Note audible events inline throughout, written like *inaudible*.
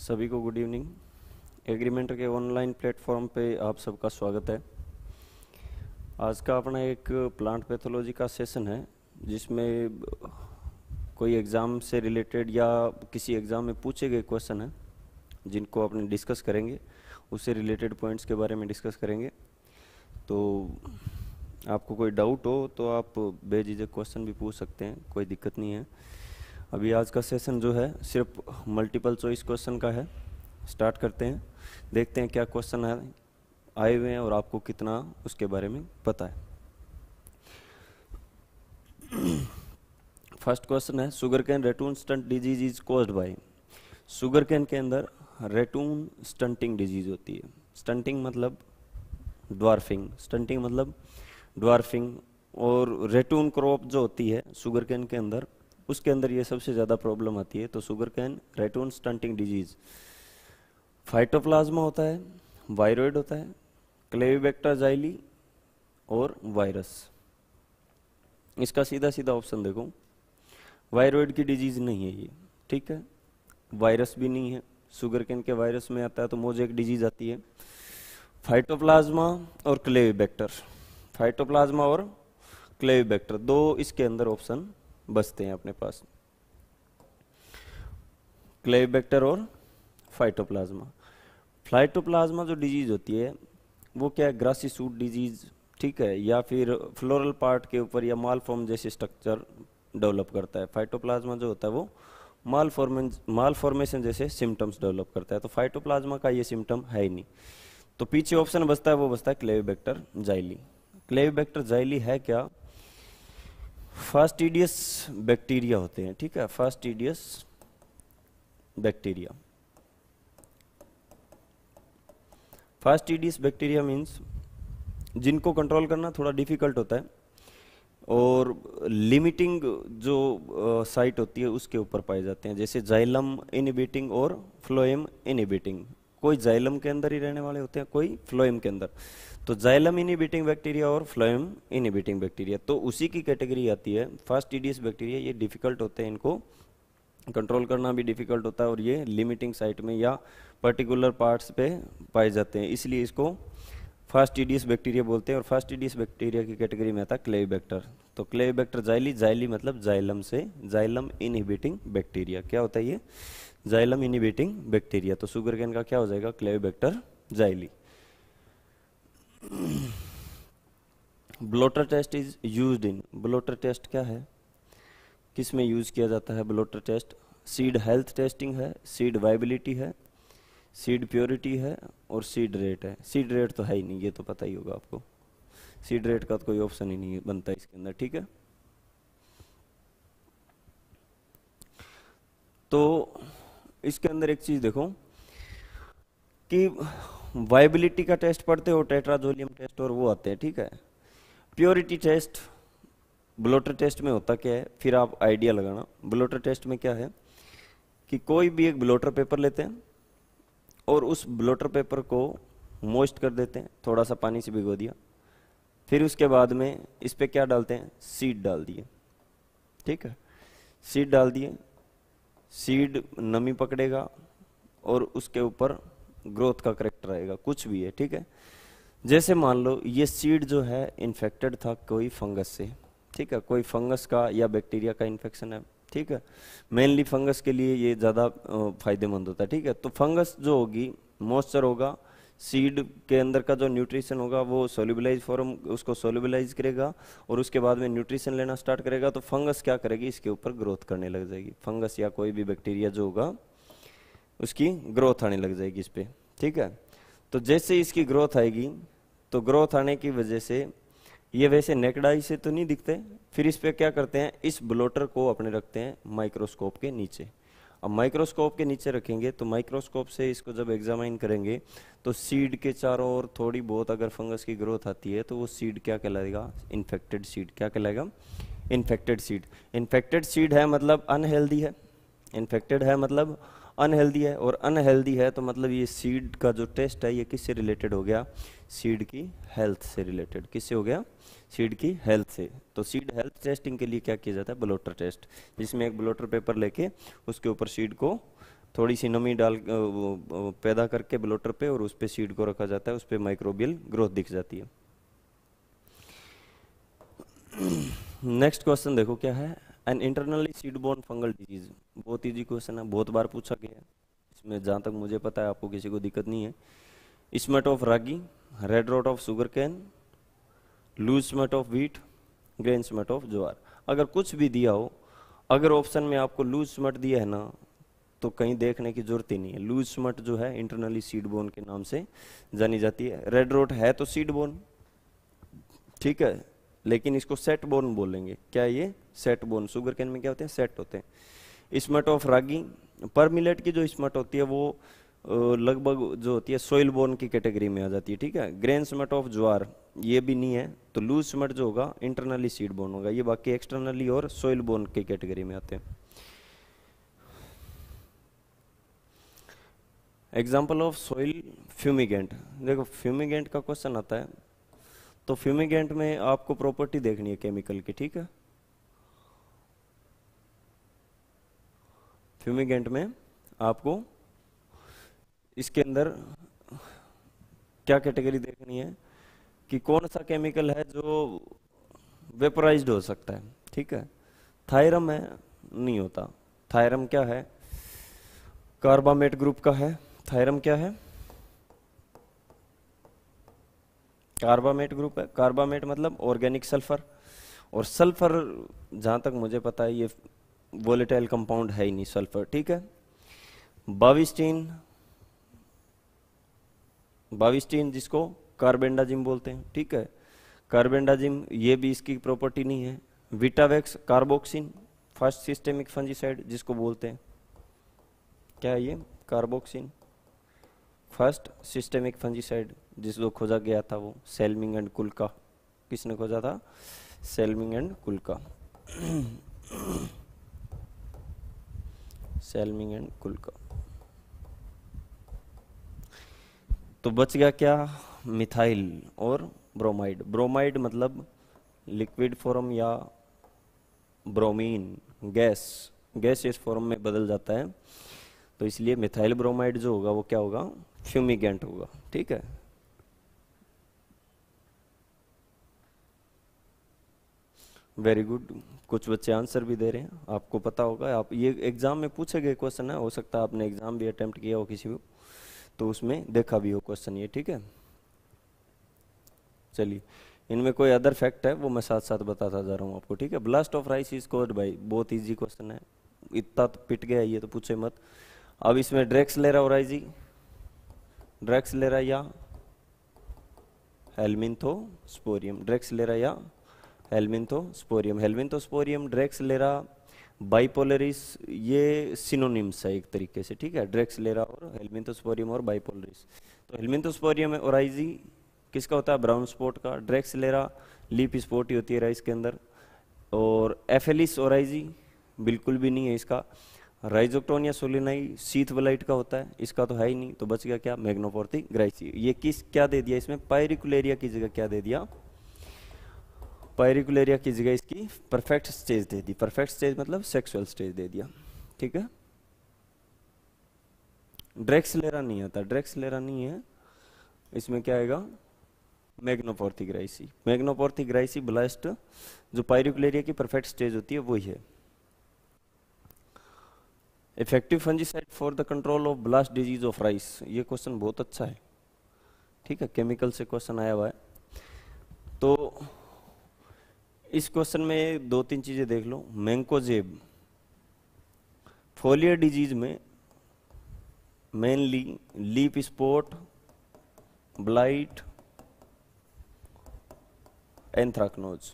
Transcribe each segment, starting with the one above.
सभी को good evening agreement के ऑनलाइन प्लेटफॉर्म पे आप सबका स्वागत है आज का अपना एक प्लांट पैथोलॉजी का सेशन है जिसमें कोई एग्ज़ाम से रिलेटेड या किसी एग्ज़ाम में पूछे गए क्वेश्चन हैं जिनको अपने डिस्कस करेंगे उससे रिलेटेड पॉइंट्स के बारे में डिस्कस करेंगे तो आपको कोई डाउट हो तो आप बेझिझक क्वेश्चन भी पूछ सकते हैं कोई दिक्कत नहीं है अभी आज का सेशन जो है सिर्फ मल्टीपल चॉइस क्वेश्चन का है स्टार्ट करते हैं देखते हैं क्या क्वेश्चन है आए हुए हैं और आपको कितना उसके बारे में पता है फर्स्ट क्वेश्चन है sugar cane ratoon stunt disease is caused by sugar cane के अंदर रेटून स्टंटिंग डिजीज होती है स्टंटिंग मतलब ड्वार्फिंग स्टंटिंग मतलब ड्वार्फिंग और रेटून क्रॉप जो होती है शुगर कैन के अंदर उसके अंदर ये सबसे ज़्यादा प्रॉब्लम आती है तो sugar cane ratoon stunting disease phytoplasma होता है वायरोइड होता है क्लेविबैक्टर जाइली और वायरस इसका सीधा सीधा ऑप्शन देखो वायरोइड की डिजीज़ नहीं है ये ठीक है वायरस भी नहीं है शुगर कैन के वायरस में आता है तो मोजेक डिजीज आती है फाइटोप्लाज्मा और क्लेविबैक्टर फाइटोप्लाज्मा और क्लेविबैक्टर दो इसके अंदर ऑप्शन बचते हैं अपने पास क्लेविबैक्टर और फाइटोप्लाज्मा फ्लाइटोप्लाज्मा जो डिजीज़ होती है वो क्या है ग्रासी सूट डिजीज़ ठीक है या फिर फ्लोरल पार्ट के ऊपर या माल फॉर्म जैसे स्ट्रक्चर डेवलप करता है फाइटोप्लाज्मा जो होता है वो माल फॉर्मेन माल फॉर्मेशन जैसे सिम्टम्स डेवलप करता है तो फाइटोप्लाज्मा का ये सिम्टम है ही नहीं तो पीछे ऑप्शन बचता है वो बचता है क्लेविबैक्टर जाइली क्लेविबैक्टर जाइली है क्या फास्टिडियस बैक्टीरिया होते हैं ठीक है fastidious bacteria fastidious bacteria means जिनको कंट्रोल करना थोड़ा डिफिकल्ट होता है और लिमिटिंग जो साइट होती है उसके ऊपर पाए जाते हैं जैसे जाइलम इनिबेटिंग और फ्लोएम इनिबेटिंग कोई जाइलम के अंदर ही रहने वाले होते हैं कोई फ्लोएम के अंदर तो जाइलम इनिबिटिंग बैक्टीरिया और फ्लोएम इनिबिटिंग बैक्टीरिया तो उसी की कैटेगरी आती है फर्स्ट ईडीएस बैक्टीरिया ये डिफिकल्ट होते हैं इनको कंट्रोल करना भी डिफिकल्ट होता है और ये लिमिटिंग साइट में या पर्टिकुलर पार्ट्स पे पाए जाते हैं इसलिए इसको फर्स्ट ईडीएस बैक्टीरिया बोलते हैं और फर्स्ट ईडीएस बैक्टीरिया की कैटेगरी में आता है बैक्टर तो क्लेव बैक्टर जाइली जाइली मतलब जाइलम से जाइलम इनहिबिटिंग बैक्टीरिया क्या होता है ये जाइलम इनहिबिटिंग बैक्टीरिया तो सुगर कैन का क्या हो जाएगा Clavibacter xyli blotter test is used in blotter test क्या है किस में यूज़ किया जाता है blotter test seed health testing है सीड वाइबिलिटी है सीड प्योरिटी है और सीड रेट है सीड रेट तो है ही नहीं ये तो पता ही होगा आपको सीड रेट का तो कोई ऑप्शन ही नहीं बनता इसके अंदर ठीक है तो इसके अंदर एक चीज़ देखो कि वाइबिलिटी का टेस्ट पढ़ते हो टेट्राजोलियम टेस्ट और वो आते हैं ठीक है प्योरिटी टेस्ट ब्लोटर टेस्ट में होता क्या है फिर आप आइडिया लगाना ब्लोटर टेस्ट में क्या है कि कोई भी एक ब्लोटर पेपर लेते हैं और उस ब्लोटर पेपर को मोस्ट कर देते हैं थोड़ा सा पानी से भिगो दिया फिर उसके बाद में इस पर क्या डालते हैं सीड डाल दिए ठीक है सीड डाल दिए सीड नमी पकड़ेगा और उसके ऊपर ग्रोथ का करेक्टर आएगा कुछ भी है ठीक है जैसे मान लो ये सीड जो है इन्फेक्टेड था कोई फंगस से ठीक है कोई फंगस का या बैक्टीरिया का इन्फेक्शन है ठीक है मेनली फंगस के लिए ये ज़्यादा फायदेमंद होता है ठीक है तो फंगस जो होगी मॉइस्चर होगा सीड के अंदर का जो न्यूट्रिशन होगा वो सोल्यूबलाइज फॉर्म उसको सोल्यूबलाइज करेगा और उसके बाद में न्यूट्रिशन लेना स्टार्ट करेगा तो फंगस क्या करेगी इसके ऊपर ग्रोथ करने लग जाएगी फंगस या कोई भी बैक्टीरिया जो होगा उसकी ग्रोथ आने लग जाएगी इस पर ठीक है तो जैसे इसकी ग्रोथ आएगी तो ग्रोथ आने की वजह से ये वैसे नेकडाई से तो नहीं दिखते फिर इस पर क्या करते हैं इस ब्लोटर को अपने रखते हैं माइक्रोस्कोप के नीचे अब माइक्रोस्कोप के नीचे रखेंगे तो माइक्रोस्कोप से इसको जब एग्जामिन करेंगे तो सीड के चारों ओर थोड़ी बहुत अगर फंगस की ग्रोथ आती है तो वो सीड क्या कहलाएगा इन्फेक्टेड सीड क्या कहलाएगा इन्फेक्टेड सीड इन्फेक्टेड सीड है मतलब अनहेल्दी है इन्फेक्टेड है मतलब अनहेल्दी है और अनहेल्दी है तो मतलब ये सीड का जो टेस्ट है ये किससे रिलेटेड हो गया सीड की हेल्थ से रिलेटेड किससे हो गया सीड की हेल्थ से तो सीड हेल्थ टेस्टिंग के लिए क्या किया जाता है ब्लोटर टेस्ट जिसमें एक ब्लोटर पेपर लेके उसके ऊपर सीड को थोड़ी सी नमी डाल पैदा करके ब्लोटर पे और उस पर सीड को रखा जाता है उस पर माइक्रोबियल ग्रोथ दिख जाती है नेक्स्ट *clears throat* क्वेश्चन देखो क्या है and internally seedborne fungal disease बहुत ईजी क्वेश्चन है बहुत बार पूछा गया इसमें जहाँ तक मुझे पता है आपको किसी को दिक्कत नहीं है smut of ragi red rot of sugar cane loose smut of wheat grain smut of jowar अगर कुछ भी दिया हो अगर ऑप्शन में आपको लूज स्मट दिया है ना तो कहीं देखने की जरूरत ही नहीं है लूज स्मट जो है इंटरनली सीड बोन के नाम से जानी जाती है रेड रोट है तो सीड बोन ठीक है लेकिन इसको सेट बोन बोलेंगे क्या ये सेट बोन शुगर कैन में क्या होते हैं सेट होते हैं रागी पर मिलेट की जो स्मट होती है वो लगभग जो होती है सोइल बोन की कैटेगरी में आ जाती है ठीक है ग्रेन स्मट ऑफ ज्वार ये भी नहीं है तो लूज स्मट जो होगा इंटरनली सीड बोन होगा ये बाकी एक्सटर्नली और सोइल बोन की कैटेगरी में आते हैं एग्जाम्पल ऑफ सोइल फ्यूमिगेंट देखो फ्यूमिगेंट का क्वेश्चन आता है तो फ्यूमिगेंट में आपको प्रॉपर्टी देखनी है केमिकल की ठीक है फ्यूमिगेंट में आपको इसके अंदर क्या कैटेगरी देखनी है कि कौन सा केमिकल है जो वेपराइज्ड हो सकता है ठीक है थायरम है नहीं होता थायरम क्या है कार्बामेट ग्रुप का है थायरम क्या है कार्बामेट ग्रुप है कार्बामेट मतलब ऑर्गेनिक सल्फर और सल्फर जहाँ तक मुझे पता है ये वोलेटाइल कंपाउंड है ही नहीं सल्फर ठीक है बाविस्टीन बाविस्टीन जिसको कार्बेंडाजिम बोलते हैं ठीक है कार्बेंडाजिम ये भी इसकी प्रॉपर्टी नहीं है Vitavax carboxin first systemic fungicide जिसको बोलते हैं क्या है ये कार्बोक्सिन फर्स्ट सिस्टेमिक फंजीसाइड जिसको खोजा गया था वो सेलमिंग एंड कुलका किसने खोजा था सेलमिंग एंड कुलका सेलमिंग एंड कुलका तो बच गया क्या मिथाइल और ब्रोमाइड ब्रोमाइड मतलब लिक्विड फॉर्म या ब्रोमीन गैस गैस इस फॉर्म में बदल जाता है तो इसलिए मिथाइल ब्रोमाइड जो होगा वो क्या होगा फ्यूमिगेंट होगा ठीक है वेरी गुड कुछ बच्चे आंसर भी दे रहे हैं आपको पता होगा आप ये एग्ज़ाम में पूछे गए क्वेश्चन है हो सकता है आपने एग्ज़ाम भी अटेम्प्ट किया हो किसी को तो उसमें देखा भी हो क्वेश्चन ये ठीक है चलिए इनमें कोई अदर फैक्ट है वो मैं साथ साथ बताता जा रहा हूँ आपको ठीक है blast of rice is caused भाई बहुत ईजी क्वेश्चन है इतना तो पिट गया ये तो पूछे मत अब इसमें ड्रैक्स ले रहा हो राइजी ड्रैक्स ले रहा या थो स्पोरियम ड्रैक्स ले रहा या हेलमिंथोस्पोरियम हेलमिंथोस्पोरियम लेरा बाइपोलरिस ये सिनोनिम्स है एक तरीके से ठीक है लेरा और हेलमिंथोस्पोरियम और बाइपोलरिस तो हेलमिंथोस्पोरियम ओराइजी किसका होता है ब्राउन स्पॉट का ड्रेक्स लेरा लीप स्पॉट ही होती है राइस के अंदर और एफेलिस ओराइजी बिल्कुल भी नहीं है इसका राइजोक्टोन या सोलिनाई सीथ वलाइट का होता है इसका तो है ही नहीं तो बच गया क्या मैग्नोपोर्थी ग्राइसी ये किस क्या दे दिया इसमें पायरिकुलेरिया की जगह क्या दे दिया पेरिकुलरिया की जगह इसकी परफेक्ट स्टेज दे दी परफेक्ट स्टेज मतलब सेक्सुअल स्टेज दे दिया ठीक है ड्रेक्स लेरा नहीं आता लेरा नहीं है इसमें क्या आएगा मैग्नोपोर्थी ग्राइसी मैग्नोपोर्थी ग्राइसी ब्लास्ट जो पायरिकुलेरिया की परफेक्ट स्टेज होती है वही है effective fungicide for the control of blast disease of rice ये क्वेश्चन बहुत अच्छा है ठीक है केमिकल से क्वेश्चन आया हुआ है तो इस क्वेश्चन में दो तीन चीज़ें देख लो मैंकोजेब फोलियर डिजीज में mainly leaf spot blight anthracnose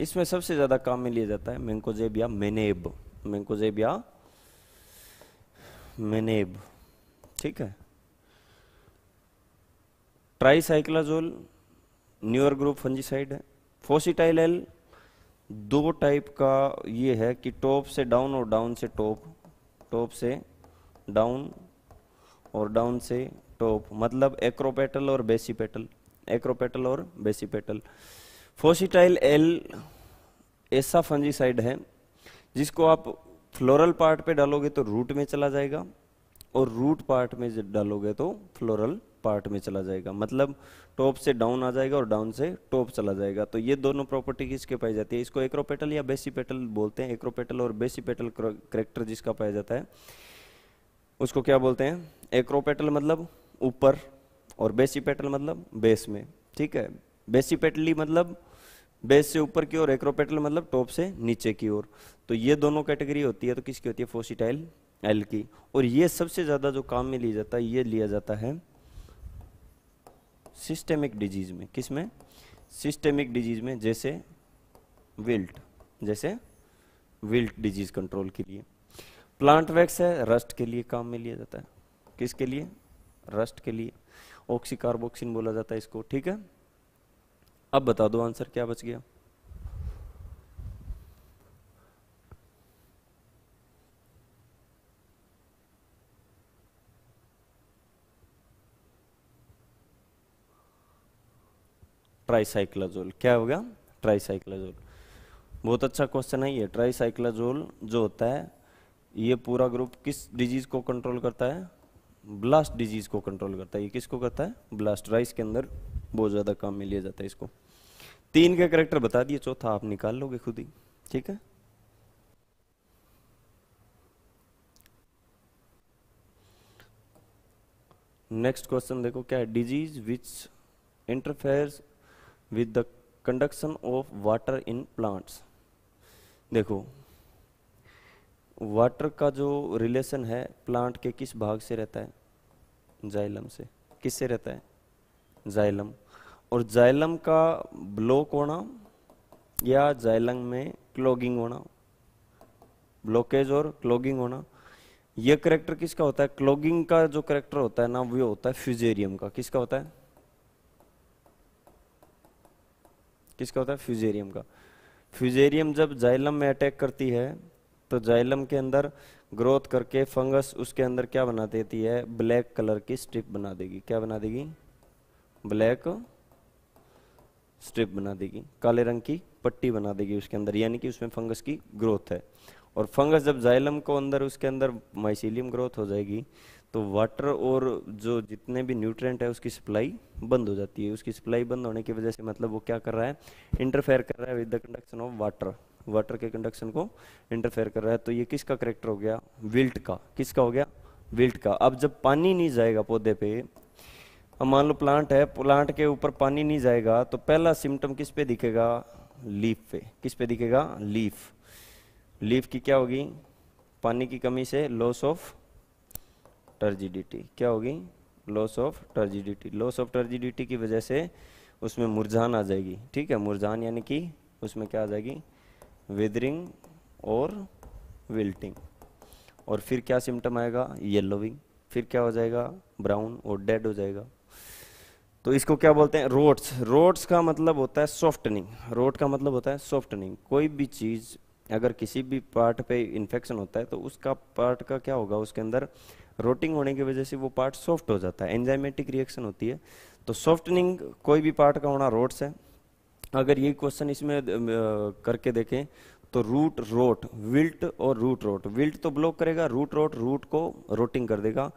इसमें सबसे ज़्यादा काम में लिया जाता है मैंकोजेब या मेनेब मैंकोजेब या मेनेब ठीक है ट्राईसाइक्लाजोल न्यूअर ग्रुप फंजीसाइड है फोसिटाइल एल दो टाइप का ये है कि टॉप से डाउन और डाउन से टॉप टॉप से डाउन और डाउन से टॉप मतलब एक्रोपेटल और बेसी पेटल एक्रोपेटल और बेसी पेटल फोसिटाइल एल ऐसा फंजीसाइड है जिसको आप फ्लोरल पार्ट पे डालोगे तो रूट में चला जाएगा और रूट पार्ट में डालोगे तो फ्लोरल पार्ट में चला जाएगा मतलब टॉप से डाउन आ जाएगा और डाउन से टॉप चला जाएगा तो ये दोनों प्रॉपर्टी किसके पाई जाती है इसको एक्रोपेटल या बेसी पेटल बोलते हैं एक्रोपेटल और बेसी पेटल करेक्टर जिसका पाया जाता है उसको क्या बोलते हैं एक्रोपेटल मतलब ऊपर और बेसी पेटल मतलब बेस में ठीक है बेसी पेटली मतलब बेस से ऊपर की ओर एक्रोपेटल मतलब टॉप से नीचे की ओर तो ये दोनों कैटेगरी होती है तो किसकी होती है फोसिटाइल एल की और ये सबसे ज़्यादा जो काम में लिया जाता है ये लिया जाता है सिस्टेमिक डिजीज में किस में सिस्टेमिक डिजीज में जैसे विल्ट जैसे विल्ट डिजीज कंट्रोल के लिए प्लांट वैक्स है रस्ट के लिए काम में लिया जाता है किसके लिए रस्ट के लिए ऑक्सीकार्बोक्सिन बोला जाता है इसको ठीक है अब बता दो आंसर क्या बच गया ट्राईसाइक्लाजोल क्या होगा ट्राईसाइक्लाजोल बहुत अच्छा क्वेश्चन है ये ट्राईसाइक्लाजोल जो होता है ये पूरा ग्रुप किस डिजीज को कंट्रोल करता है ब्लास्ट डिजीज को कंट्रोल करता है ये किसको करता है ब्लास्ट राइस के अंदर बहुत ज़्यादा काम में लिया जाता है इसको तीन का करेक्टर बता दिए चौथा आप निकाल लोगे खुद ही ठीक है नेक्स्ट क्वेश्चन देखो क्या है disease which interferes with the conduction of water in plants देखो वाटर का जो रिलेशन है प्लांट के किस भाग से रहता है जाइलम से किस से रहता है जाइलम और जाइलम का ब्लॉक होना या जाइलम में क्लोगिंग होना ब्लॉकेज और क्लोगिंग होना यह करेक्टर किसका होता है क्लोगिंग का जो करेक्टर होता है ना वो होता है फ्यूजेरियम का किसका होता है किसका होता है फ्यूजेरियम का फ्यूजेरियम जब जाइलम में अटैक करती है तो जाइलम के अंदर ग्रोथ करके फंगस उसके अंदर क्या बना देती है ब्लैक कलर की स्ट्रिप बना देगी क्या बना देगी ब्लैक स्ट्रिप बना देगी काले रंग की पट्टी बना देगी उसके अंदर यानी कि उसमें फंगस की ग्रोथ है और फंगस जब जाइलम को अंदर उसके अंदर माइसिलियम ग्रोथ हो जाएगी तो वाटर और जो जितने भी न्यूट्रेंट है उसकी सप्लाई बंद हो जाती है उसकी सप्लाई बंद होने की वजह से मतलब वो क्या कर रहा है इंटरफेयर कर रहा है with the conduction of water water के कंडक्शन को इंटरफेयर कर रहा है तो ये किसका करेक्टर हो गया विल्ट का किसका हो गया विल्ट का अब जब पानी नहीं जाएगा पौधे पे अब मान लो प्लांट है प्लांट के ऊपर पानी नहीं जाएगा तो पहला सिम्टम किस पे दिखेगा लीफ पे किस पे दिखेगा लीफ लीफ की क्या होगी पानी की कमी से लॉस ऑफ टर्जिडिटी क्या होगी loss of turgidity loss of turgidity की वजह से उसमें मुरझान आ जाएगी ठीक है मुरझान यानी कि उसमें क्या आ जाएगी वेदरिंग और विल्टिंग और फिर क्या सिम्टम आएगा येलोविंग फिर क्या हो जाएगा ब्राउन और डेड हो जाएगा तो इसको क्या बोलते हैं रोट्स रोट्स का मतलब होता है सॉफ्टनिंग रोट का मतलब होता है सॉफ्टनिंग कोई भी चीज़ अगर किसी भी पार्ट पे इन्फेक्शन होता है तो उसका पार्ट का क्या होगा उसके अंदर रोटिंग होने की वजह से वो पार्ट सॉफ्ट हो जाता है एंजाइमेटिक रिएक्शन होती है तो सॉफ्टनिंग कोई भी पार्ट का होना रोट्स है अगर ये क्वेश्चन इसमें करके देखें तो रूट रोट विल्ट और रूट रोट विल्ट तो ब्लॉक करेगा रूट रोट रूट को रोटिंग कर देगा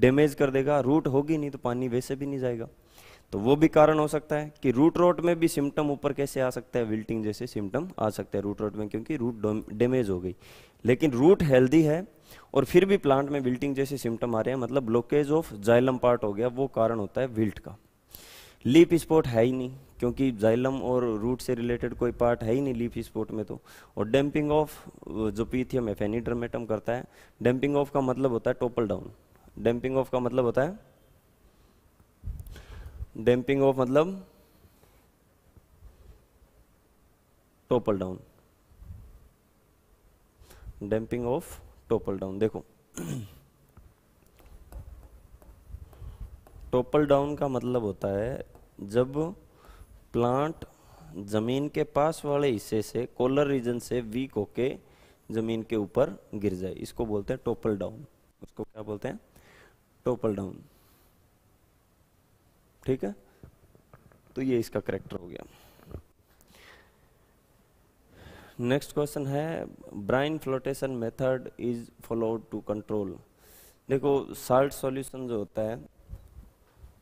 डैमेज कर देगा रूट होगी नहीं तो पानी वैसे भी नहीं जाएगा तो वो भी कारण हो सकता है कि रूट रोट में भी सिम्टम ऊपर कैसे आ सकता है विल्टिंग जैसे सिम्टम आ सकते हैं रूट रोट में क्योंकि रूट डैमेज हो गई लेकिन रूट हेल्दी है और फिर भी प्लांट में विल्टिंग जैसे सिम्टम आ रहे हैं मतलब ब्लॉकेज ऑफ जाइलम पार्ट हो गया वो कारण होता है विल्ट का लीप स्पॉट है ही नहीं क्योंकि जाइलम और रूट से रिलेटेड कोई पार्ट है ही नहीं लीफ स्पॉट में तो और डैम्पिंग ऑफ जो पीथियम एफेनिड्रमेटम करता है डैम्पिंग ऑफ का मतलब होता है टोपल डाउन डैम्पिंग ऑफ का मतलब होता है डैम्पिंग ऑफ मतलब topple down damping off topple down देखो टोपल डाउन का मतलब होता है जब प्लांट जमीन के पास वाले हिस्से से कोलर रीजन से वीक होके जमीन के ऊपर गिर जाए इसको बोलते हैं टोपल डाउन उसको क्या बोलते हैं टोपल डाउन ठीक है तो ये इसका करेक्टर हो गया नेक्स्ट क्वेश्चन है brine flotation method is followed to control देखो साल्ट सॉल्यूशन जो होता है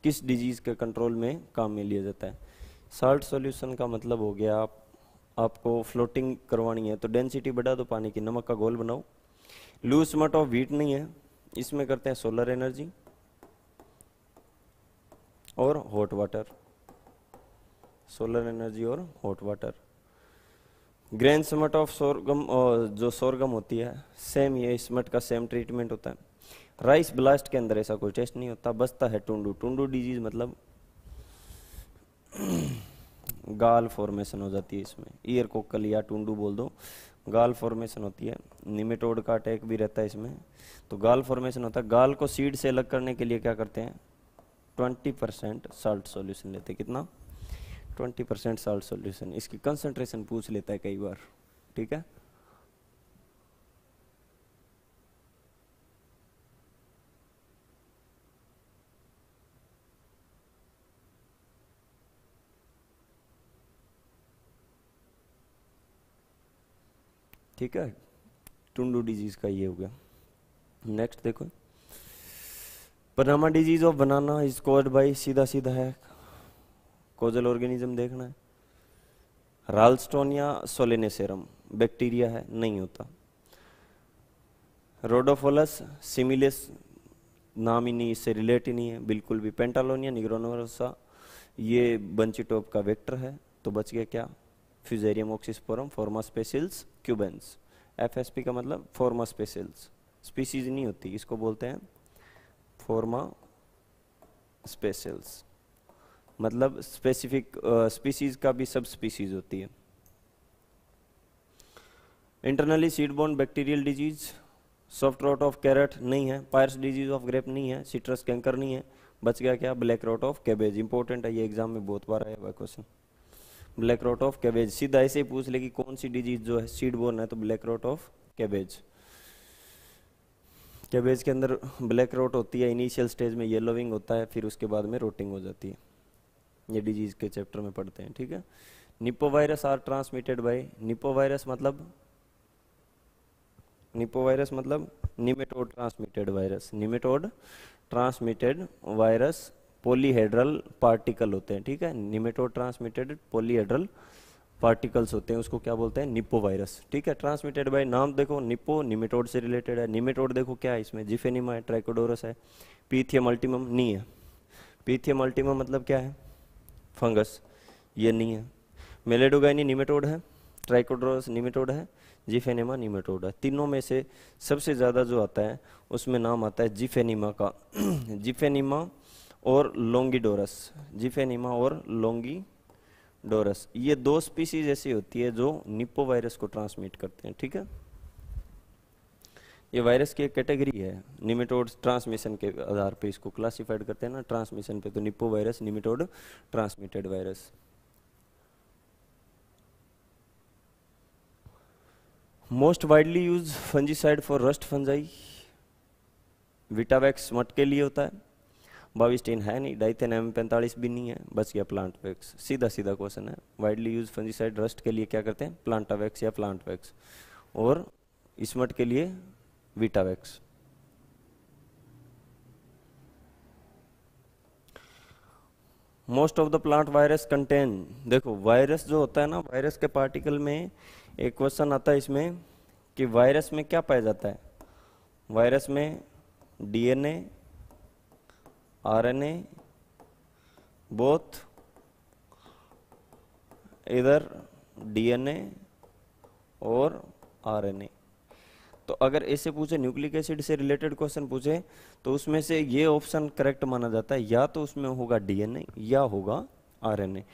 किस डिजीज़ के कंट्रोल में काम में लिया जाता है साल्ट सॉल्यूशन का मतलब हो गया आप आपको फ्लोटिंग करवानी है तो डेंसिटी बढ़ा दो पानी की नमक का गोल बनाओ लूज मट ऑफ वीट नहीं है इसमें करते हैं सोलर एनर्जी और हॉट वाटर सोलर एनर्जी और hot water grain smut of sorghum जो सोरगम होती है सेम ये स्मट का सेम ट्रीटमेंट होता है राइस ब्लास्ट के अंदर ऐसा कोई टेस्ट नहीं होता बसता है टुंडू टुंडू डिजीज मतलब गाल फॉर्मेशन हो जाती है इसमें ईयर कोकल या टुंडू बोल दो गाल फॉर्मेशन होती है निमेटोड का अटैक भी रहता है इसमें तो गाल फॉर्मेशन होता है गाल को सीड से अलग करने के लिए क्या करते हैं ट्वेंटी परसेंट साल्ट सोल्यूशन लेते हैं कितना ट्वेंटी परसेंट सॉल्ट सोल्यूशन इसकी कंसंट्रेशन पूछ लेता है कई बार ठीक है ठीक है टुंडू डिजीज का ये हो गया नेक्स्ट देखो Panama disease of banana is caused by सीधा सीधा है कोजल ऑर्गेनिज्म देखना है या सोलेनेसेरम बैक्टीरिया है नहीं होता रोडोफोलस सिमिलेस नाम ही नहीं इससे रिलेट ही नहीं है बिल्कुल भी पेंटालोनिया निग्रोनोसा ये बंचीटोप का वेक्टर है तो बच गया क्या फ्यूजेरियम ऑक्सीस्पोरम फॉर्मा स्पेसिल्स क्यूबेंस एफ का मतलब फॉर्मा स्पेसिल्स स्पीसीज नहीं होती इसको बोलते हैं फॉर्मा स्पेसिल्स मतलब स्पेसिफिक स्पीसीज uh, का भी सब स्पीसीज होती है internally seed bacterial disease soft rot of carrot नहीं है पायर्स डिजीज ऑफ ग्रेप नहीं है सिट्रस कैंकर नहीं है बच गया क्या black rot of cabbage important है ये एग्जाम में बहुत बार आया हुआ question black rot of cabbage सीधा ऐसे ही पूछ ले कि कौन सी डिजीज जो है सीड है तो black rot of cabbage cabbage के अंदर ब्लैक रोट होती है इनिशियल स्टेज में येलोविंग होता है फिर उसके बाद में रोटिंग हो जाती है ये डिजीज के चैप्टर में पढ़ते हैं ठीक है nepo virus are transmitted by nepo virus मतलब निपो वायरस मतलब nematode transmitted virus nematode transmitted virus polyhedral particle होते हैं ठीक है निमेटोड ट्रांसमिटेड पोलीहेड्रल पार्टिकल्स होते हैं उसको क्या बोलते हैं निपो वायरस ठीक है ट्रांसमिटेड बाय नाम देखो निपो निमेटोड से रिलेटेड है निमेटोड देखो क्या है इसमें जिफेनिमा है ट्राइकोडोरस है पीथियम अल्टीमम नहीं है पीथियम अल्टीमम मतलब क्या है फंगस ये नहीं है मेलेडोगाइनी निमेटोड है ट्राइकोड्रोस निमेटोड है जिफेनिमा निमेटोड है तीनों में से सबसे ज़्यादा जो आता है उसमें नाम आता है जिफेनिमा का *clears throat* जिफेनिमा और लोंगीडोरस जिफेनिमा और लोंगी डोरस ये दो स्पीसीज ऐसी होती है जो निपो वायरस को ट्रांसमिट करते हैं ठीक है ये वायरस की एक कैटेगरी है निमिटोड ट्रांसमिशन के आधार पे इसको क्लासिफाइड करते हैं ना ट्रांसमिशन पे तो nepo virus nematode transmitted virus most widely used fungicide for rust fungi Vitavax smut के लिए होता है बाविस्टीन है नहीं डाइथेन एम पैंतालीस भी नहीं है बस गया प्लांट वैक्स सीधा सीधा क्वेश्चन है वाइडली यूज फंजीसाइड रस्ट के लिए क्या करते हैं प्लांटा वैक्स या प्लांट वैक्स और इसमट के लिए बीटा of most of the plant virus contain देखो वायरस जो होता है ना वायरस के पार्टिकल में एक क्वेश्चन आता है इसमें कि वायरस में क्या पाया जाता है वायरस में डीएनए आरएनए बोथ इधर डीएनए और आरएनए तो अगर ऐसे पूछे न्यूक्लिक एसिड से रिलेटेड क्वेश्चन पूछे तो उसमें से ये ऑप्शन करेक्ट माना जाता है या तो उसमें होगा डीएनए या होगा आरएनए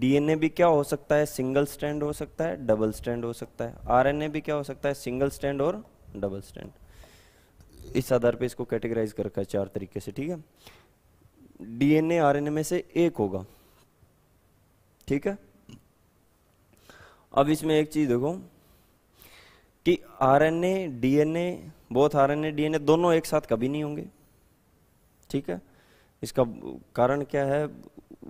डीएनए भी क्या हो सकता है सिंगल स्टैंड हो सकता है डबल स्टैंड हो सकता है आरएनए भी क्या हो सकता है सिंगल स्टैंड और डबल स्टैंड इस आधार पे इसको कैटेगराइज कर रखा है चार तरीके से ठीक है डीएनए आरएनए में से एक होगा ठीक है अब इसमें एक चीज देखो कि RNA DNA both RNA DNA दोनों एक साथ कभी नहीं होंगे ठीक है इसका कारण क्या है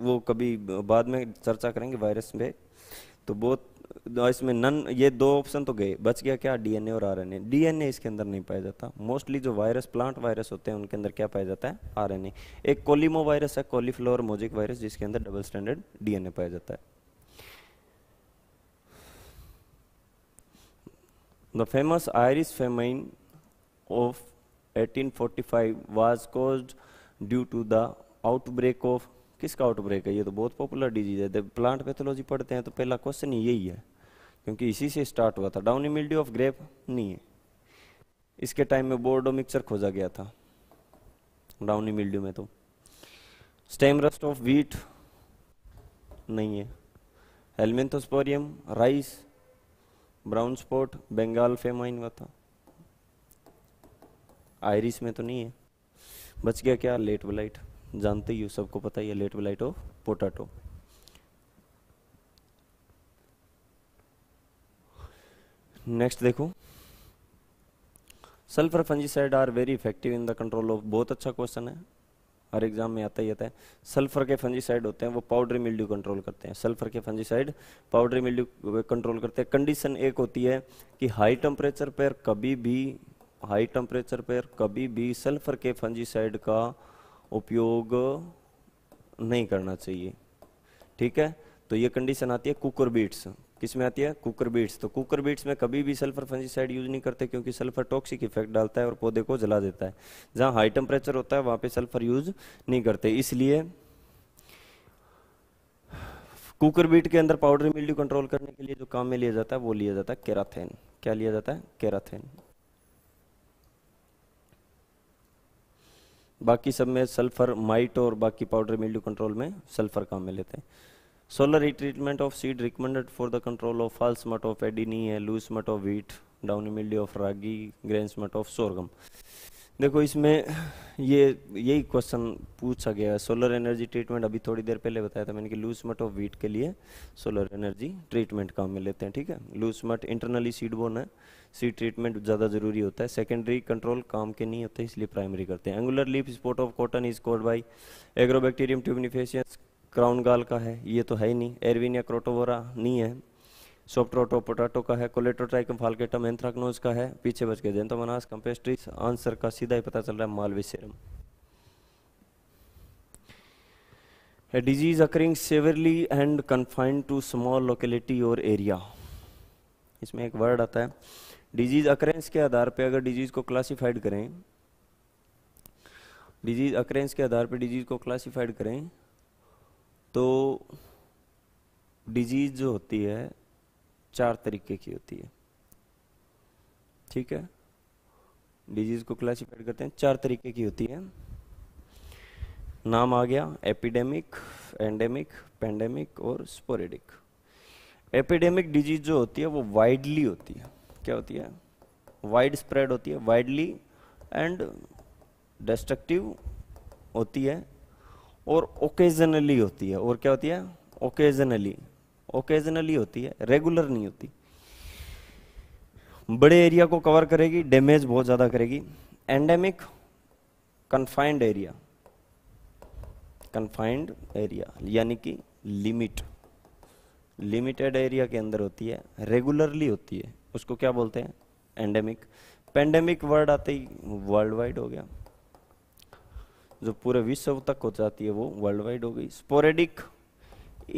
वो कभी बाद में चर्चा करेंगे वायरस में तो बोथ तो इसमें नन ये दो ऑप्शन तो गए बच गया क्या डीएनए और आरएनए डीएनए इसके अंदर नहीं पाया जाता मोस्टली जो वायरस प्लांट वायरस होते हैं उनके अंदर क्या पाया जाता है आरएनए एक कोलिमो वायरस है कोलीफ्लोर मोजिक वायरस जिसके अंदर डबल स्टैंडर्ड डीएनए पाया जाता है The famous Irish famine of 1845 was caused due to the outbreak of किसका आउटब्रेक है ये तो बहुत पॉपुलर डिजीज है जब प्लांट पैथोलॉजी पढ़ते हैं तो पहला क्वेश्चन यही है क्योंकि इसी से स्टार्ट हुआ था डाउनी मिल्ड्यू ऑफ ग्रेप नहीं है इसके टाइम में बोर्डो मिक्सर खोजा गया था डाउनी मिल्ड्यू में तो स्टेम रस्ट ऑफ व्हीट नहीं है helminthosporium rice brown spot Bengal famine हुआ था आयरिस में तो नहीं है बच गया क्या लेट ब्लाइट जानते ही हो सबको पता ही है late blight of potato next देखो sulphur fungicide are very effective in the control of बहुत अच्छा क्वेश्चन है हर एग्जाम में आता ही आता है सल्फर के फंजीसाइड होते हैं वो पाउडरी मिल्ड्यू कंट्रोल करते हैं सल्फर के फंजीसाइड पाउडरी मिल्ड्यू कंट्रोल करते हैं कंडीशन एक होती है कि हाई टेम्परेचर पर कभी भी हाई टेम्परेचर पर कभी भी सल्फर के फंजीसाइड का उपयोग नहीं करना चाहिए ठीक है तो ये कंडीशन आती है कुकर बीट्स किस में आती है कुकर बीट्स तो कुकर बीट्स में कभी भी सल्फर फंजीसाइड यूज नहीं करते क्योंकि सल्फर टॉक्सिक इफेक्ट डालता है और पौधे को जला देता है जहां हाई टेम्परेचर होता है वहां पे सल्फर यूज नहीं करते इसलिए कुकर बीट के अंदर पाउडर मिल्ड्यू कंट्रोल करने के लिए जो काम में लिया जाता है वो लिया जाता है केराथेन क्या लिया जाता है केराथेन बाकी सब में सल्फर माइट और बाकी पाउडर मिल्ड्यू कंट्रोल में सल्फर काम में लेते हैं solar retreatment of seed recommended for the control of false smut of edinae loose smut of wheat downy mildew of ragi grain smut of sorghum देखो इसमें ये यही क्वेश्चन पूछा गया है सोलर एनर्जी ट्रीटमेंट अभी थोड़ी देर पहले बताया था मैंने कि लूज मट ऑफ वीट के लिए सोलर एनर्जी ट्रीटमेंट काम में लेते हैं ठीक है loose smut internally seed borne है सीड ट्रीटमेंट ज़्यादा जरूरी होता है सेकेंडरी कंट्रोल काम के नहीं होते इसलिए प्राइमरी करते हैं angular leaf spot of cotton is caused by agrobacterium tumefaciens crown gall का है ये तो है ही नहीं एरविन या क्रोटोवोरा नहीं है सोप्ट्रोटो पोटाटो का है कोलेटोट्राइकम फालकेटम एंथ्राक्नोज का है पीछे बच गए जैनतमनास कंपेस्ट्री आंसर का सीधा ही पता चल रहा है malvacearum a disease occurring severely and confined to small locality और एरिया इसमें एक वर्ड आता है डिजीज अक्रेंस के आधार पे अगर डिजीज को क्लासिफाइड करें डिजीज अक्रेंस के आधार पे डिजीज को क्लासिफाइड करें तो डिजीज जो होती है चार तरीके की होती है ठीक है डिजीज को क्लासिफाइड करते हैं चार तरीके की होती है नाम आ गया एपिडेमिक एंडेमिक पेंडेमिक और स्पोरेडिक एपिडेमिक डिजीज जो होती है वो वाइडली होती है क्या होती है वाइड स्प्रेड होती है वाइडली एंड डिस्ट्रक्टिव होती है और ओकेजनली होती है और क्या होती है ओकेजनली ओकेजनली होती है रेगुलर नहीं होती बड़े एरिया को कवर करेगी डैमेज बहुत ज़्यादा करेगी endemic confined area confined area यानी कि लिमिट लिमिटेड एरिया के अंदर होती है रेगुलरली होती है उसको क्या बोलते हैं एंडेमिक पेंडेमिक वर्ड आते ही वर्ल्ड वाइड हो गया जो पूरे विश्व तक हो जाती है वो वर्ल्ड वाइड हो गई स्पोरेडिक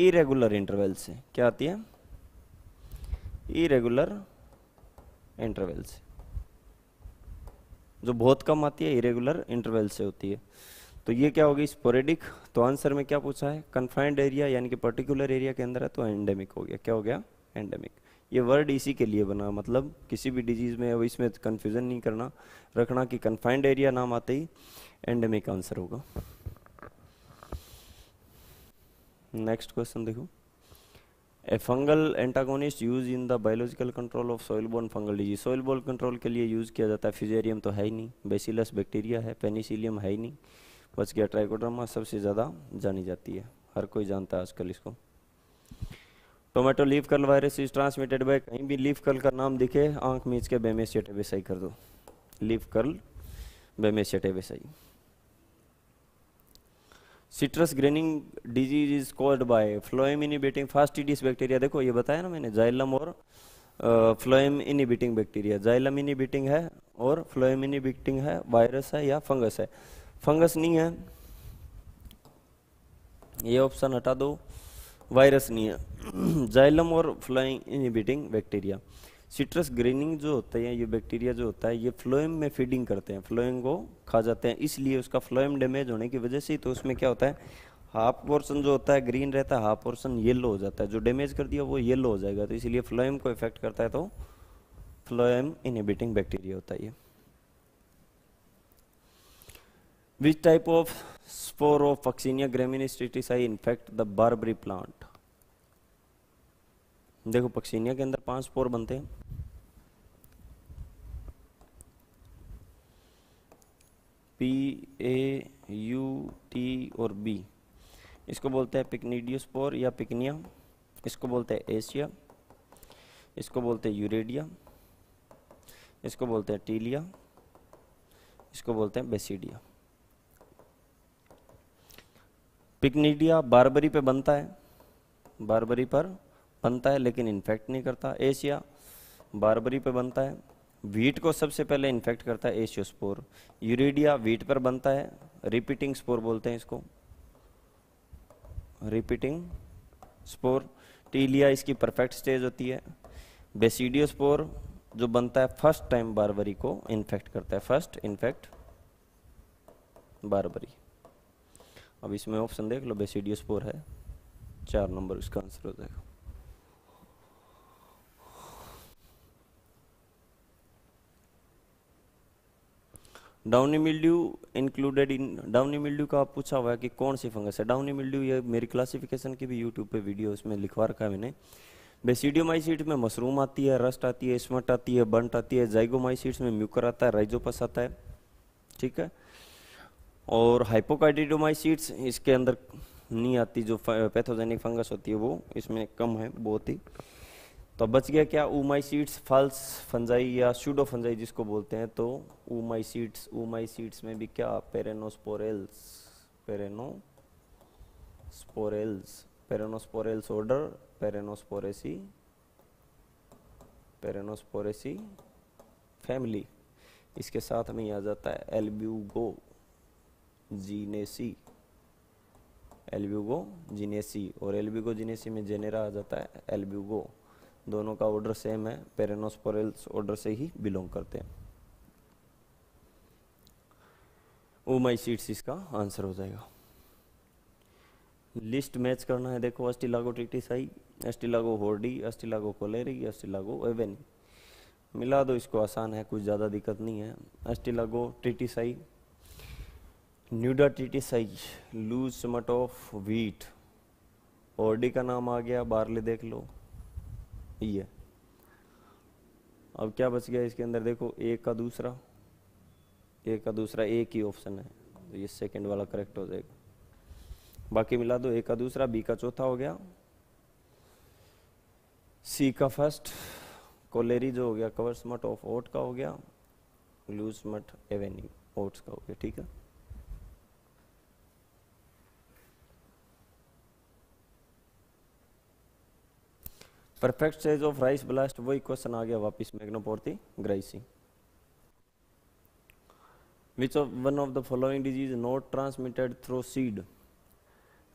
इरेगुलर इंटरवल से क्या आती है इरेगुलर इंटरवल से जो बहुत कम आती है इरेगुलर इंटरवल से होती है तो ये क्या होगी स्पोरेडिक तो आंसर में क्या पूछा है कन्फाइंड एरिया यानी कि पर्टिकुलर एरिया के अंदर है तो एंडेमिक हो गया क्या हो गया एंडेमिक ये वर्ड इसी के लिए बना मतलब किसी भी डिजीज़ में अब इसमें कन्फ्यूज़न नहीं करना रखना कि कन्फाइंड एरिया नाम आते ही एंडेमिक आंसर होगा नेक्स्ट क्वेश्चन देखो a fungal antagonist use in the biological control of soil borne fungal disease soil borne control के लिए यूज़ किया जाता है फिजेरियम तो है ही नहीं बेसिलस बैक्टीरिया है पेनिसिलियम है ही नहीं बच गया ट्राइकोड्रामा सबसे ज़्यादा जानी जाती है हर कोई जानता है आजकल इसको tomato leaf curl virus is transmitted by कहीं भी लीफ कर्ल का नाम दिखे आंख मीच के बेमेसिएटे बेसाई कर दो leaf curl bemisia tabaci citrus greening disease is caused by phloem inhibiting fastidious bacteria देखो ये बताया ना मैंने जाइलम और phloem inhibiting bacteria xylem inhibiting है और फ्लोएम इनिबिटिंग है वायरस है या फंगस है फंगस नहीं है ये ऑप्शन हटा दो वायरस नहीं है जाइलम और phloem inhibiting bacteria citrus greening जो होते हैं ये बैक्टीरिया जो होता है ये फ्लोएम में फीडिंग करते हैं फ्लोएम को खा जाते हैं इसलिए उसका फ्लोएम डैमेज होने की वजह से तो उसमें क्या होता है हाफ पोर्सन जो होता है ग्रीन रहता है हाफ पोर्सन येलो हो जाता है जो डैमेज कर दिया वो येलो हो जाएगा तो इसलिए फ्लोएम को इफेक्ट करता है तो फ्लोएम इनिबिटिंग बैक्टीरिया होता है ये which type of Sporophoxinia graminis tritici I infect the barberry plant देखो पक्सीनिया के अंदर पांच स्पोर बनते हैं पी ए यू टी और बी इसको बोलते हैं पिकनीडियोस्पोर या पिकनिया इसको बोलते हैं एशिया इसको बोलते हैं यूरेडिया इसको बोलते हैं टीलिया इसको बोलते हैं बेसिडिया पिकनीडिया बारबरी पे बनता है बारबरी पर बनता है लेकिन इन्फेक्ट नहीं करता एशिया बारबरी पे बनता है वीट को सबसे पहले इन्फेक्ट करता है एशियोस्पोर यूरिडिया वीट पर बनता है रिपीटिंग स्पोर बोलते हैं इसको रिपीटिंग स्पोर टीलिया इसकी परफेक्ट स्टेज होती है बेसिडियो स्पोर जो बनता है फर्स्ट टाइम बारबरी को इन्फेक्ट करता है फर्स्ट इन्फेक्ट बारबरी अब इसमें ऑप्शन देख लो बेसिडियस फोर है चार नंबर इसका आंसर हो जाएगा downy mildew included in downy mildew का आप पूछा हुआ है कि कौन सी फंगस है डाउनी मिल्ड्यू ये मेरी क्लासिफिकेशन की भी यूट्यूब पे वीडियो उसमें लिखवा रखा है मैंने बेसिडियोमाइसिट में मशरूम आती है रस्ट आती है स्मट आती है बंट आती है जाइगोमाइसिट्स में म्यूकर आता है राइजोपस आता है ठीक है और हाइपोकार्डिडोमाइसिट्स इसके अंदर नहीं आती जो पैथोजेनिक फंगस होती है वो इसमें कम है बहुत ही तो बच गया क्या ऊमाइसीड्स फल्स फंजाई या शूडो फंजाई जिसको बोलते हैं तो ऊमाइसीड्स ऊमाइसीड्स में भी क्या पेरेनोस्पोरेल्स पेरेनो स्पोरेल्स पेरेनोस्पोरेल्स ऑर्डर पेरेनोस्पोरेसी पेरेनोस्पोरेसी फैमिली इसके साथ में आ जाता है एल्ब्यूगो जीनेसी एलब्यूगो जीनेसी और एलब्यूगो जीनेसी में जेनेरा आ जाता है एलब्यूगो दोनों का ऑर्डर सेम है पेरेनोस्पोरेल्स ऑर्डर से ही बिलोंग करते हैं ओमाइसीड्स इसका आंसर हो जाएगा लिस्ट मैच करना है देखो ustilago tritici ustilago hordei ustilago kolleri ustilago avenae मिला दो इसको आसान है कुछ ज़्यादा दिक्कत नहीं है ustilago tritici nuda tritici loose smut of wheat hordei का नाम आ गया बारले देख लो ये अब क्या बच गया इसके अंदर देखो एक का दूसरा एक का दूसरा एक ही ऑप्शन है तो ये सेकंड वाला करेक्ट हो जाएगा बाकी मिला दो एक का दूसरा बी का चौथा हो गया सी का फर्स्ट कोलेरी जो हो गया कवर स्मट ऑफ ओट का हो गया लूज मट एवेन्यू ओट्स का हो गया ठीक है perfect size of rice blast वही क्वेश्चन आ गया वापस magnaporthe grisea which of one of the following disease not transmitted through seed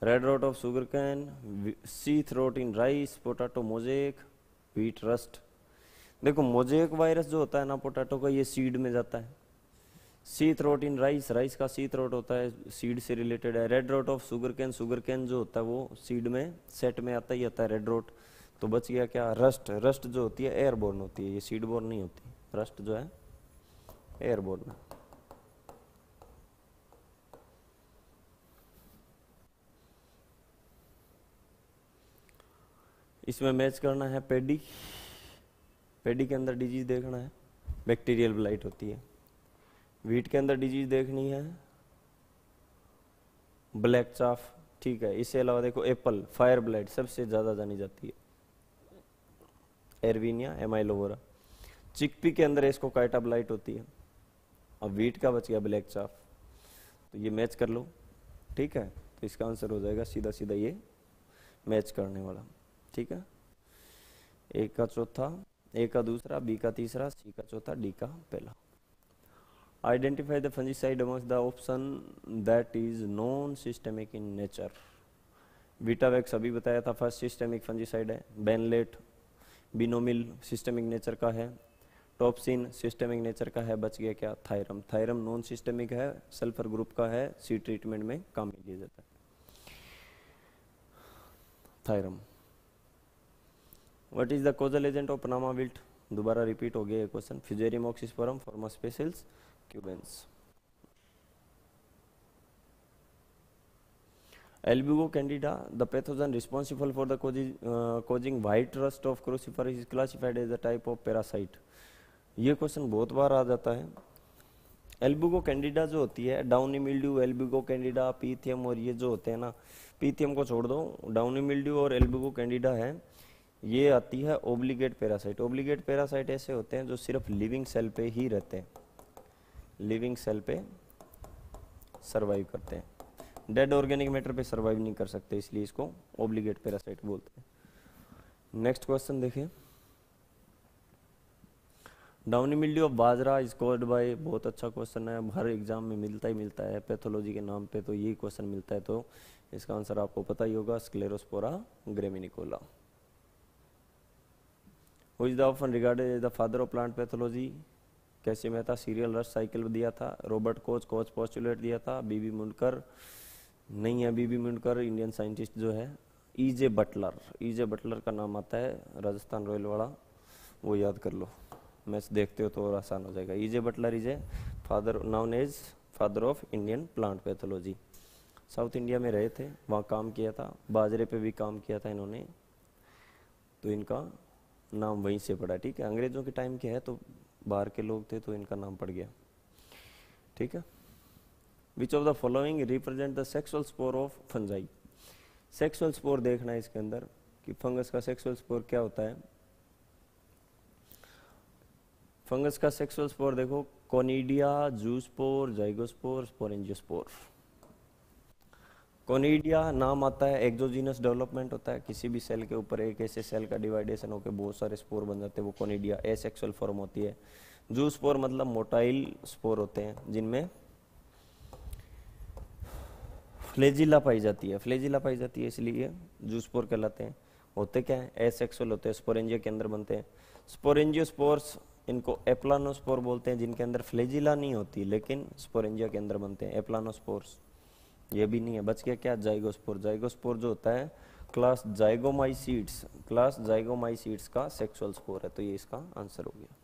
red rot of sugar cane sheath rot in rice potato mosaic wheat rust देखो mosaic virus जो होता है ना potato का ये सीड में जाता है sheath rot in rice rice का सी थ्रोट होता है सीड से रिलेटेड है red rot of sugar cane sugar cane जो होता है वो सीड में सेट में आता ही आता है रेड रोट तो बच गया क्या रस्ट रस्ट जो होती है एयरबोर्न होती है ये सीड बोर्न नहीं होती रस्ट जो है एयरबोर्न इसमें मैच करना है पेडी पेडी के अंदर डिजीज देखना है बैक्टीरियल ब्लाइट होती है वीट के अंदर डिजीज देखनी है ब्लैक चाफ ठीक है इसके अलावा देखो एप्पल फायर ब्लाइट सबसे ज़्यादा जानी जाती है एरविनिया एमाइलोवोरा चिकपी के अंदर इसको काइटाबलाइट होती है और वीट का बच गया ब्लैक चाफ तो ये मैच कर लो ठीक है तो इसका आंसर हो जाएगा सीधा सीधा ये मैच करने वाला ठीक है एक का चौथा ए का दूसरा बी का तीसरा सी का चौथा डी का पहला identify the fungicide amongst the option that is non systemic in nature vitavax अभी बताया था फर्स्ट सिस्टमिक फंजीसाइड है बेनलेट बिनोमिल सिस्टमिक नेचर का है टॉपसिन सिस्टमिक नेचर का है बच गया क्या थायरम थायरम नॉन सिस्टमिक है सल्फर ग्रुप का है सी ट्रीटमेंट में काम में लिया जाता है thiram what is the causal agent of Panama wilt दोबारा रिपीट हो गया question fusarium oxysporum forma specialis cubense albugo candida the pathogen responsible for the causing white rust of crucifer is classified as a type of parasite ये question बहुत बार आ जाता है एल्बुगो Candida जो होती है downy mildew albugo candida pythium और ये जो होते हैं ना पीथियम को छोड़ दो डाउनी मिल्ड्यू और एल्बुगो कैंडिडा है ये आती है ओब्लिगेट पैरासाइट ओब्लिगेट पैरासाइट ऐसे होते हैं जो सिर्फ लिविंग सेल पे ही रहते हैं लिविंग सेल पे सर्वाइव करते हैं डेड ऑर्गेनिक मैटर पे सर्वाइव नहीं कर सकते इसलिए इसको ओब्लिगेट पैरासाइट बोलते हैं नेक्स्ट क्वेश्चन देखिए downy mildew of bajra is caused by बहुत अच्छा क्वेश्चन है हर एग्जाम में मिलता ही मिलता है पैथोलॉजी के नाम पे तो ये क्वेश्चन मिलता है तो इसका आंसर आपको पता ही होगा sclerospora graminicola who is the often regarded as the father of plant pathology कैसे मेहता सीरियल रस साइकिल दिया था रॉबर्ट कोच कोच पोस्टुलेट दिया था बीबी मुनकर नहीं है बीबी मुंडकर इंडियन साइंटिस्ट जो है ईजे बटलर ईजे बटलर का नाम आता है राजस्थान रॉयल वाला वो याद कर लो मैच देखते हो तो और आसान हो जाएगा E J Butler is a father known as father of Indian plant pathology South India में रहे थे वहाँ काम किया था बाजरे पे भी काम किया था इन्होंने तो इनका नाम वहीं से पड़ा ठीक है अंग्रेज़ों के टाइम के है तो बाहर के लोग थे तो इनका नाम पड़ गया ठीक है which of the following represent the sexual spore of fungi sexual spore देखना है इसके अंदर कि फंगस का सेक्सुअल स्पोर क्या होता है फंगस का सेक्सुअल स्पोर देखो conidia zoospore zygospore sporangiospore conidia नाम आता है एक्जोजीनस डेवलपमेंट होता है किसी भी सेल के ऊपर एक ऐसे सेल का डिवाइडेशन होकर बहुत सारे स्पोर बन जाते हैं वो कोनिडिया सेक्सुअल फॉर्म होती है जू स्पोर मतलब मोटाइल स्पोर होते हैं जिनमें फ्लेजिला पाई जाती है फ्लेजिला पाई जाती है इसलिए जू स्पोर कहलाते हैं होते क्या है एसेक्सुअल होते हैं स्पोरेंजियो के अंदर बनते हैं स्पोरेंजियो स्पोर्स इनको एप्लानोस्पोर बोलते हैं जिनके अंदर फ्लेजिला नहीं होती लेकिन स्पोरेंजिया के अंदर बनते हैं एप्लानोस्पोर्स ये भी नहीं है बच गया क्या जाइगोस्पोर जाइगोस्पोर जो होता है क्लास जाइगोमाइसीड्स क्लास जाइगोमाइसीड्स का सेक्सुअल स्पोर है तो ये इसका आंसर हो गया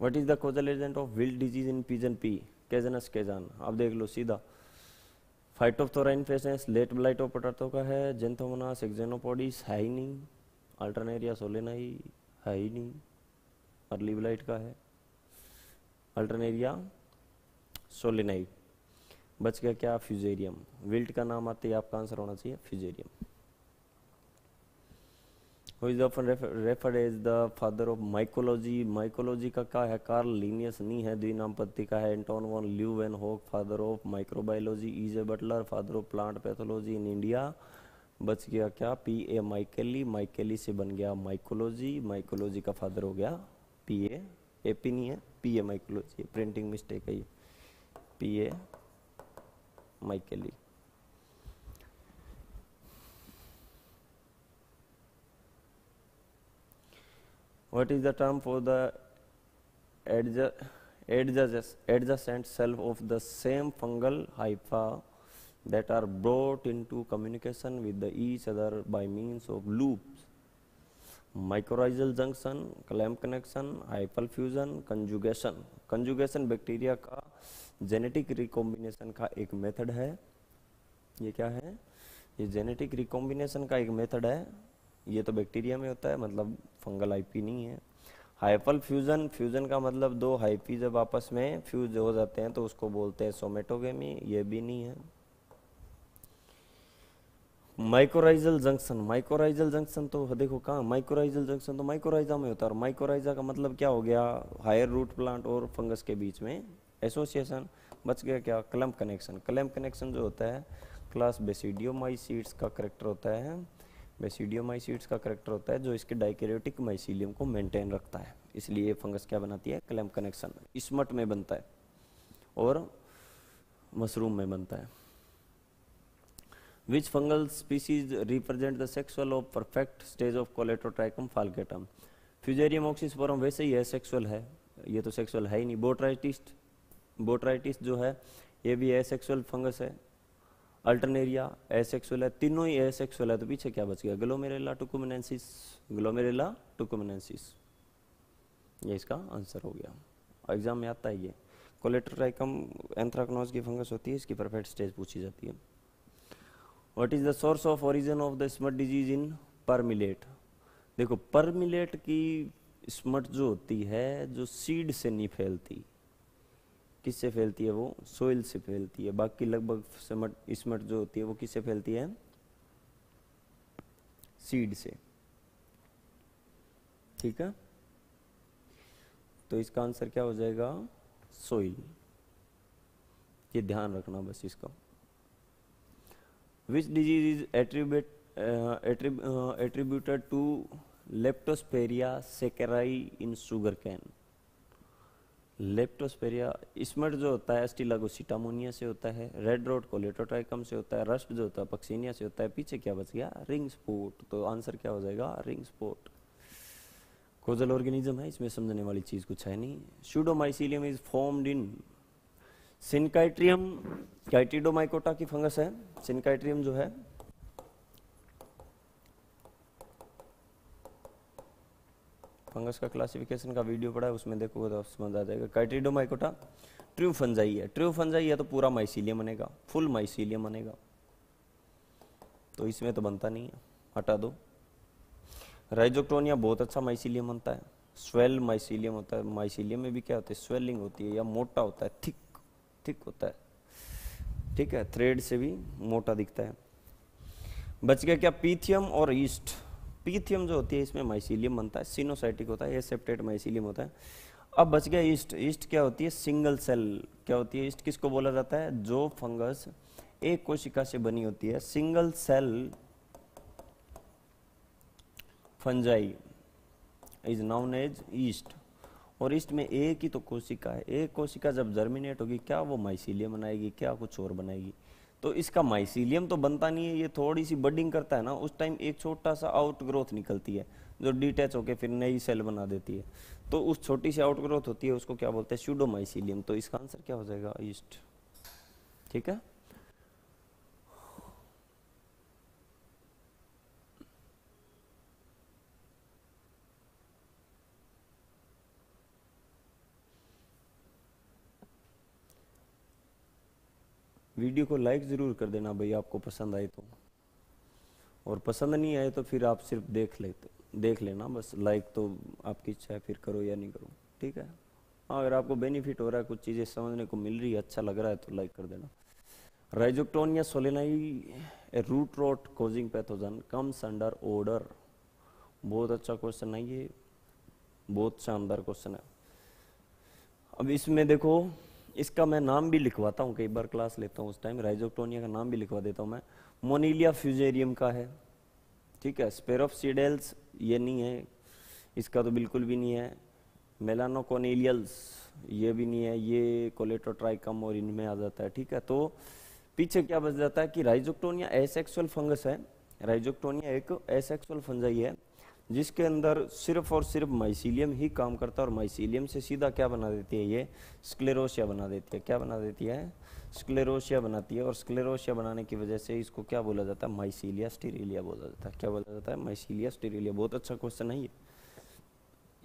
what is the causal agent of wilt disease in pigeon pea cajanus cajan आप देख लो सीधा फाइटोफ्थोरा इन्फेसेंस लेट ब्लाइटो पटार्थो का है जेंथोमोनास एक्जेनोपोडिस है ही नहीं अल्टरनेरिया सोलेनाई है ही नहीं अर्ली ब्लाइट का है अल्टरनेरिया सोलेनाइट बच गया क्या फ्यूजेरियम विल्ट का नाम आते ही आपका आंसर होना चाहिए fusarium who is often refer, referred as the father of mycology. का क्या है कार्ल लीनियस नहीं है नाम पत्ती का है Anton von Leeuwenhoek father of microbiology is E Butler father of plant pathology in India बच गया क्या पी ए माइकेली माइकेली से बन गया माइकोलॉजी माइकोलॉजी का फादर हो गया पी ए ए पी नहीं है P A mycology printing mistake है ये P A Micheli what is the term for the adja adjacent self of the same fungal hypha that are brought into communication with the each other by means of loops mycorrhizal junction clamp connection hyphal fusion conjugation conjugation bacteria ka genetic recombination ka ek method hai ye kya hai ये genetic recombination का एक method है ये तो bacteria में होता है मतलब फंगल आईपी नहीं है हाइपल फ्यूजन फ्यूजन का मतलब दो हाइपी जब आपस में फ्यूज हो जाते हैं तो उसको बोलते हैं सोमेटोगेमी ये भी नहीं है माइकोराइजल जंक्शन माइकोराइजल जंक्शन तो देखो कहा माइकोराइजल जंक्शन तो माइकोराइजा में होता है और माइकोराइजा का मतलब क्या हो गया हायर रूट प्लांट और फंगस के बीच में एसोसिएशन बच गया क्या क्लम्प कनेक्शन क्लम्प कनेक्शन जो होता है क्लास बेसिडियोमाइसीड्स का करेक्टर होता है माइसीड्स का करेक्टर होता है जो इसके डाइकेरियोटिक माइसीलियम को मेंटेन रखता है इसलिए ये फंगस क्या बनाती है क्लैम कनेक्शन इसमट में बनता है और मशरूम में बनता है which fungal species represent the sexual of perfect stage of coletrotrichum falcatum fusarium oxysporum वैसे ही है सेक्सुअल है ये तो सेक्सुअल है ही नहीं बोट्राइटिस्ट बोट्राइटिस जो है ये भी asexual फंगस है अल्टरनेरिया एसेक्सुअल है तीनों ही एसेक्सुअल है तो पीछे क्या बच गया ग्लोमेरेला टुकुमिनेंसिस ग्लोमेरेला टुकुमिनेंसिस ये इसका आंसर हो गया एग्जाम में आता है ये कोलेट्राइकम एंथ्राक्नोज की फंगस होती है इसकी परफेक्ट स्टेज पूछी जाती है what is the source of origin of the smut disease in pearl millet देखो परमिलेट की स्मट जो होती है जो सीड से नहीं फैलती किससे फैलती है वो सोइल से फैलती है बाकी लगभग समट जो होती है वो किससे फैलती है सीड से ठीक है तो इसका आंसर क्या हो जाएगा सोइल ये ध्यान रखना बस इसका which disease is attribute attributed to leptosphaeria sacchari in sugar cane leptosphaeria smut जो होता है अस्टिलागोसिटामोनिया से होता है रेड रोड कोलेटोट्राइकम से होता है रस्ट जो होता है पक्सीनिया से होता है पीछे क्या बच गया रिंग स्पोर्ट तो आंसर क्या हो जाएगा रिंग स्पोर्ट कोजल ऑर्गेनिज्म है इसमें समझने वाली चीज कुछ है नहीं शूडोमाइसिलियम इज फॉर्म्ड इन सिनकाइट्रियम काइटिडोमाइकोटा की फंगस है सिनकाइट्रियम जो है फंगस का क्लासिफिकेशन का वीडियो पड़ा है उसमें देखो तो समझ आ जाएगा कैट्रीडोमाइकोटा ट्रू फंजाई है ट्रू फंजाई है तो पूरा माइसीलियम बनेगा फुल माइसीलियम बनेगा तो इसमें तो बनता नहीं है हटा दो राइजोक्टोनिया बहुत अच्छा माइसीलियम बनता है स्वेल माइसीलियम होता है माइसीलियम में भी क्या होता है स्वेलिंग होती है या मोटा होता है थिक थिक होता है ठीक है थ्रेड से भी मोटा दिखता है बच गया क्या पीथियम और ईस्ट पीथियम जो होती है इसमें माइसिलियम बनता है सिनोसाइटिक होता है एसेप्टेट माइसिलियम होता है अब बच गया ईस्ट ईस्ट क्या होती है सिंगल सेल क्या होती है ईस्ट किसको बोला जाता है जो फंगस एक कोशिका से बनी होती है single cell fungi is known as yeast और ईस्ट में एक ही तो कोशिका है एक कोशिका जब जर्मिनेट होगी क्या वो माइसिलियम बनाएगी क्या कुछ और बनाएगी तो इसका माइसीलियम तो बनता नहीं है ये थोड़ी सी बडिंग करता है ना उस टाइम एक छोटा सा आउट ग्रोथ निकलती है जो डिटैच होकर फिर नई सेल बना देती है तो उस छोटी सी आउट ग्रोथ होती है उसको क्या बोलते हैं माइसीलियम तो इसका आंसर क्या हो जाएगा ईस्ट ठीक है वीडियो को लाइक ज़रूर कर देना भाई आपको पसंद आए तो और पसंद नहीं आए तो फिर आप सिर्फ देख लेते देख लेना बस लाइक तो आपकी इच्छा है फिर करो या नहीं करो ठीक है हाँ अगर आपको बेनिफिट हो रहा है कुछ चीज़ें समझने को मिल रही है अच्छा लग रहा है तो लाइक कर देना rhizoctonia solani root rot causing pathogen comes under order बहुत अच्छा क्वेश्चन है ये बहुत शानदार क्वेश्चन है अब इसमें देखो इसका मैं नाम भी लिखवाता हूँ कई बार क्लास लेता हूँ उस टाइम राइजोक्टोनिया का नाम भी लिखवा देता हूँ मैं मोनीलिया फ्यूजेरियम का है ठीक है सीडेल्स ये नहीं है इसका तो बिल्कुल भी नहीं है मेलानोकोनीलियल्स ये भी नहीं है ये कोलेटोट्राइकम और इनमें आ जाता है ठीक है तो पीछे क्या बच जाता है कि राइजोक्टोनिया एसेक्सुअल फंगस है राइजोक्टोनिया एक एसेक्सुअल फंजाई है जिसके अंदर सिर्फ और सिर्फ माइसीलियम ही काम करता है और माइसीलियम से सीधा क्या बना देती है ये स्क्लेरोशिया बना देती है क्या बना देती है स्क्लेरोशिया बनाती है और स्क्लेरोशिया बनाने की वजह से इसको क्या बोला जाता है माइसीलिया स्टीरिलिया बोला जाता है क्या बोला जाता है माइसीलिया स्टीरिलिया बहुत अच्छा क्वेश्चन है ये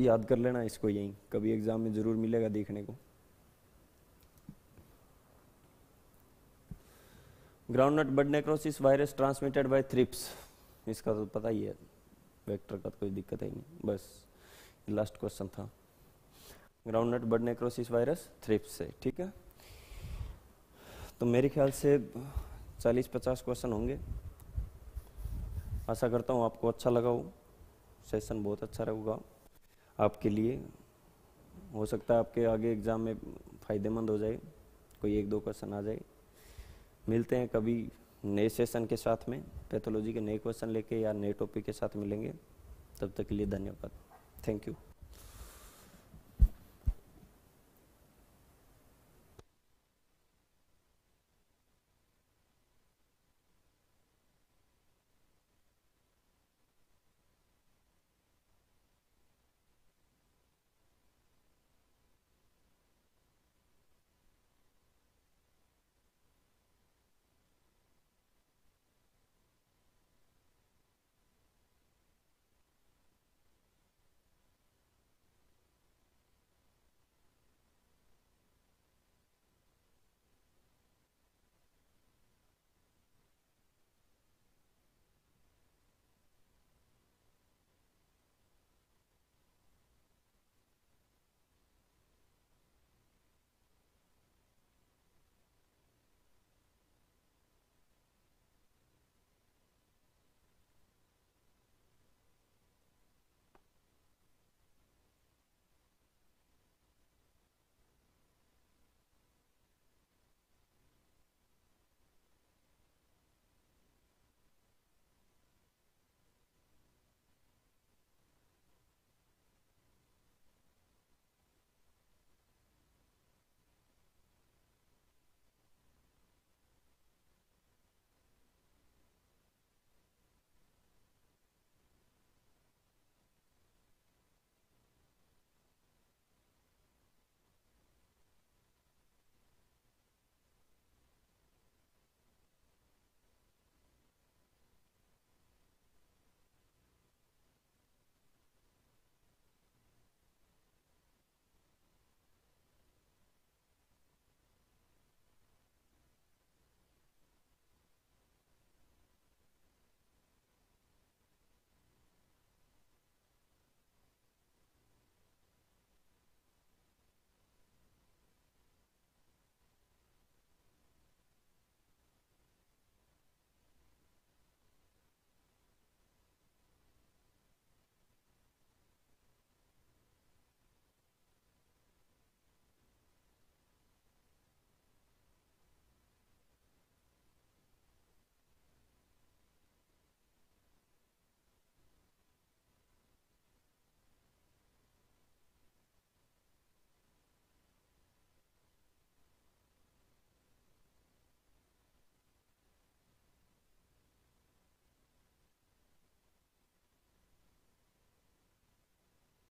याद कर लेना इसको यहीं कभी एग्जाम में ज़रूर मिलेगा देखने को groundnut bud necrosis virus transmitted by thrips इसका तो पता ही है वेक्टर का तो कोई दिक्कत है नहीं बस लास्ट क्वेश्चन था groundnut bud necrosis virus thrips से ठीक है तो मेरे ख्याल से 40-50 क्वेश्चन होंगे आशा करता हूँ आपको अच्छा लगा हो सेशन बहुत अच्छा रहेगा आपके लिए हो सकता है आपके आगे एग्ज़ाम में फ़ायदेमंद हो जाए कोई एक दो क्वेश्चन आ जाए मिलते हैं कभी नए सेशन के साथ में पैथोलॉजी के नए क्वेश्चन लेके या नए टॉपिक के साथ मिलेंगे तब तक के लिए धन्यवाद थैंक यू